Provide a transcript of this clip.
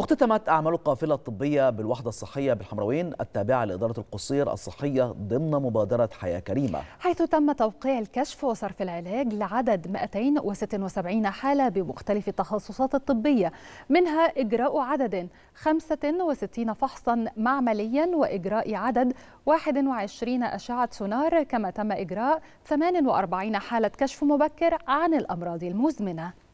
اختتمت أعمال القافلة الطبية بالوحدة الصحية بالحمروين التابعة لإدارة القصير الصحية ضمن مبادرة حياة كريمة حيث تم توقيع الكشف وصرف العلاج لعدد 276 حالة بمختلف التخصصات الطبية منها إجراء عدد 65 فحصا معمليا وإجراء عدد 21 أشعة سونار كما تم إجراء 48 حالة كشف مبكر عن الأمراض المزمنة